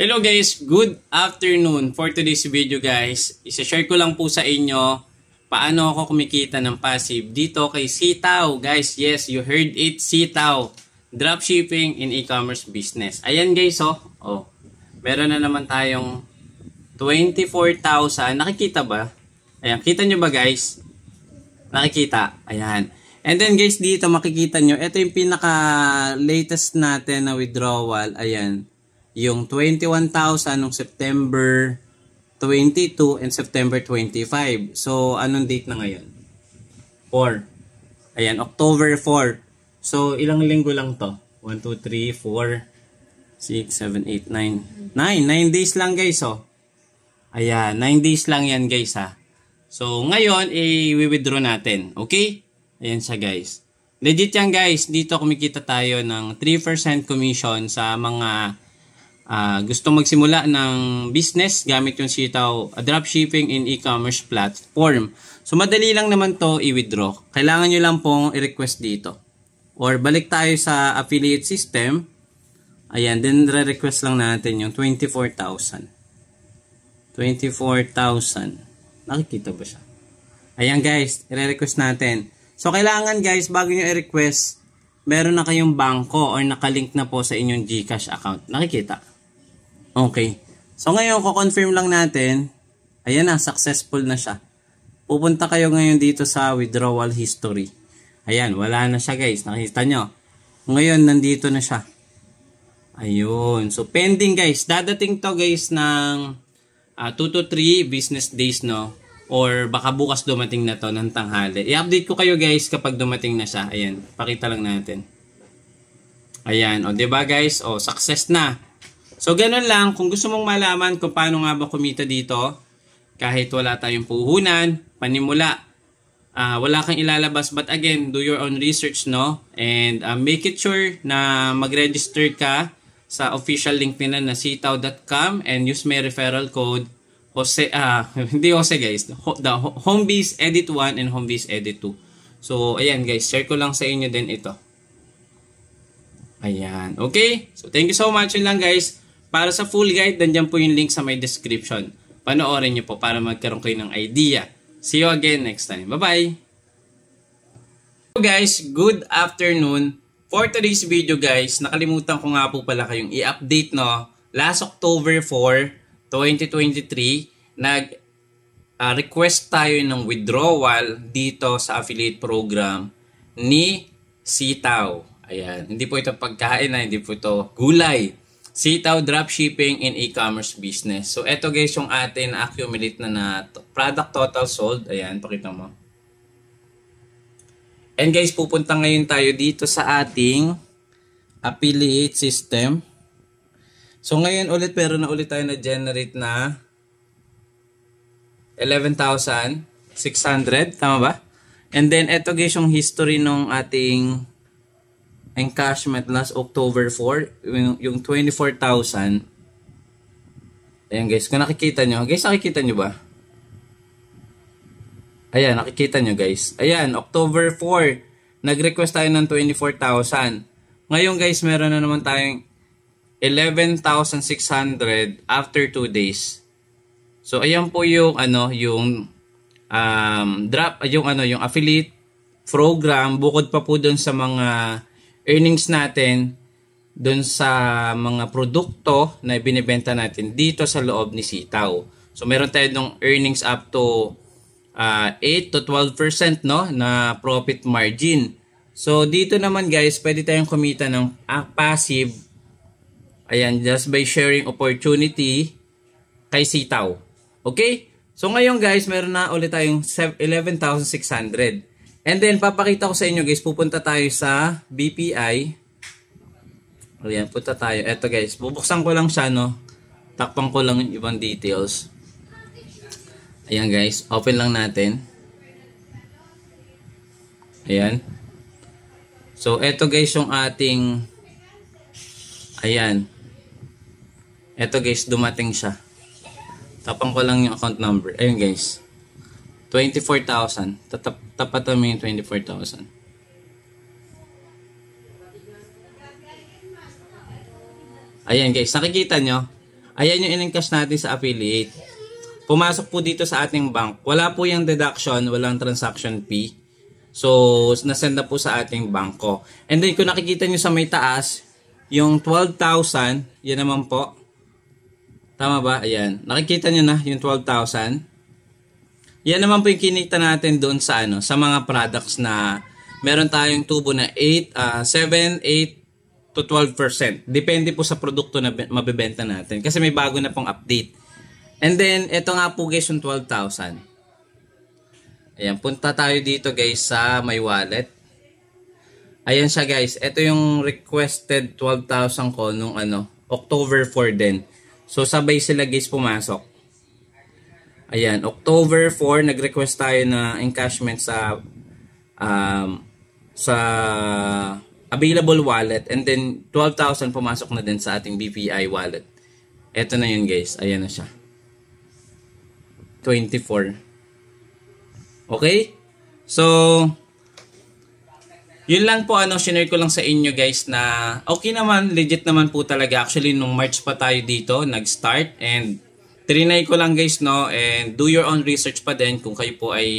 Hello guys, good afternoon. For today's video guys, isa-share ko lang po sa inyo paano ako kumikita ng passive dito kay Sitaw. Guys, yes, you heard it, Sitaw. Dropshipping in e-commerce business. Ayan guys, oh. oh. Meron na naman tayong 24,000. Nakikita ba? Ayan, kita nyo ba guys? Nakikita. Ayan. And then guys, dito makikita nyo, ito yung pinaka latest natin na withdrawal. Ayan yung 21,000 nung September 22 and September 25. So, anong date na ngayon? 4. Ayan, October 4. So, ilang linggo lang to? 1, 2, 3, 4, 6, 7, 8, 9. 9. 9 days lang guys, oh. Ayan, 9 days lang yan guys, ha. So, ngayon, i-withdraw natin. Okay? Ayan siya guys. Legit yan guys, dito kumikita tayo ng 3% commission sa mga uh, gusto magsimula ng business gamit yung sitaw uh, dropshipping in e-commerce platform. So madali lang naman to i-withdraw. Kailangan nyo lang pong i-request dito. Or balik tayo sa affiliate system. Ayan, then re-request lang natin yung 24,000. 24,000. Nakikita ba siya? Ayan guys, i-request natin. So kailangan guys, bago nyo i-request, meron na kayong bangko or nakalink na po sa inyong GCash account. Nakikita? Okay. So ngayon, ko-confirm lang natin. Ayan na, successful na siya. Pupunta kayo ngayon dito sa withdrawal history. Ayan, wala na siya guys. Nakita nyo. Ngayon, nandito na siya. Ayun. So, pending guys. Dadating to guys ng uh, ah, 2 to 3 business days, no? Or baka bukas dumating na to ng tanghali. I-update ko kayo guys kapag dumating na siya. Ayan. Pakita lang natin. Ayan. O, ba diba guys? O, success na. So, ganun lang. Kung gusto mong malaman kung paano nga ba kumita dito, kahit wala tayong puhunan, panimula, uh, wala kang ilalabas. But again, do your own research, no? And uh, make it sure na mag-register ka sa official link nila na sitaw.com and use my referral code Jose, uh, hindi Jose guys, the Homebase Edit 1 and Homebees Edit 2. So, ayan guys, share ko lang sa inyo din ito. Ayan, okay? So, thank you so much. Yun lang guys. Para sa full guide, nandiyan po yung link sa my description. Panoorin nyo po para magkaroon kayo ng idea. See you again next time. Bye-bye! So guys, good afternoon. For today's video guys, nakalimutan ko nga po pala kayong i-update no. Last October 4, 2023, nag uh, request tayo ng withdrawal dito sa affiliate program ni Sitaw. Ayan, hindi po ito pagkain na, ah, hindi po ito gulay. Sitaw Dropshipping in E-Commerce Business. So, eto guys yung atin accumulate na na product total sold. Ayan, pakita mo. And guys, pupunta ngayon tayo dito sa ating affiliate system. So, ngayon ulit, pero na ulit tayo na-generate na 11,600. Tama ba? And then, eto guys yung history ng ating encashment last October 4, yung, yung 24,000. Ayan guys, kung nakikita nyo. Guys, nakikita nyo ba? Ayan, nakikita nyo guys. Ayan, October 4, nag-request tayo ng 24,000. Ngayon guys, meron na naman tayong 11,600 after 2 days. So ayan po yung ano yung um, drop yung ano yung affiliate program bukod pa po doon sa mga earnings natin doon sa mga produkto na binibenta natin dito sa loob ni Sitaw. So meron tayo ng earnings up to uh, ah, 8 to 12% no na profit margin. So dito naman guys, pwede tayong kumita ng uh, passive ayan just by sharing opportunity kay Sitaw. Okay? So ngayon guys, meron na ulit tayong 11,600. And then, papakita ko sa inyo guys, pupunta tayo sa BPI. Ayan, punta tayo. Eto guys, bubuksan ko lang siya, no? Takpan ko lang yung ibang details. Ayan guys, open lang natin. Ayan. So, eto guys yung ating, ayan. Eto guys, dumating siya. Tapang ko lang yung account number. Ayun guys. 24,000. Tatap tapatan mo yung 24,000. Ayan guys, nakikita nyo? Ayan yung in-encash natin sa affiliate. Pumasok po dito sa ating bank. Wala po yung deduction, walang transaction fee. So, nasend na po sa ating banko. And then, kung nakikita nyo sa may taas, yung 12,000, yan naman po. Tama ba? Ayan. Nakikita nyo na yung 12,000. Yan naman po yung kinita natin doon sa ano, sa mga products na meron tayong tubo na 8, uh, 7, 8 to 12%. Depende po sa produkto na mabebenta natin kasi may bago na pong update. And then ito nga po guys yung 12,000. Ayan, punta tayo dito guys sa my wallet. Ayan siya guys. Ito yung requested 12,000 ko nung ano, October 4 din. So sabay sila guys pumasok. Ayan, October 4, nag-request tayo na encashment sa um, sa available wallet and then 12,000 pumasok na din sa ating BPI wallet. Ito na yun guys. Ayan na siya. 24. Okay? So, yun lang po ano, share ko lang sa inyo guys na okay naman, legit naman po talaga. Actually, nung March pa tayo dito, nag-start and Trinay ko lang guys, no? And do your own research pa din kung kayo po ay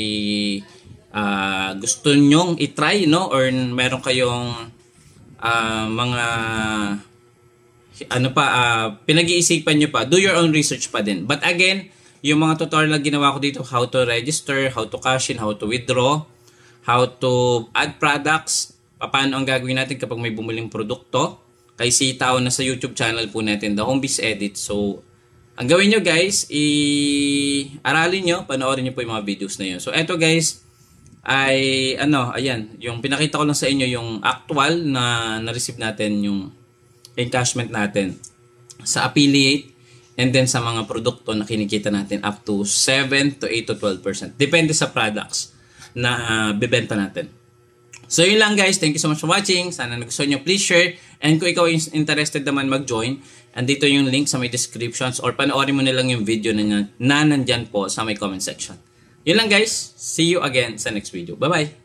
uh, gusto nyong itry, no? Or meron kayong uh, mga ano pa, uh, pinag-iisipan nyo pa. Do your own research pa din. But again, yung mga tutorial na ginawa ko dito, how to register, how to cash in, how to withdraw, how to add products, paano ang gagawin natin kapag may bumuling produkto. Kay Sitaw na sa YouTube channel po natin, The Homebiz Edit. So, ang gawin nyo guys, i-aralin nyo, panoorin nyo po yung mga videos na yun. So eto guys, ay ano, ayan, yung pinakita ko lang sa inyo yung actual na na-receive natin yung encashment natin sa affiliate and then sa mga produkto na kinikita natin up to 7 to 8 to 12%. Depende sa products na uh, bibenta natin. So yun lang guys, thank you so much for watching. Sana nagustuhan nyo, please share. And kung ikaw interested naman mag-join, andito yung link sa may descriptions or panoorin mo na lang yung video na, na nandyan po sa may comment section. Yun lang guys, see you again sa next video. Bye-bye!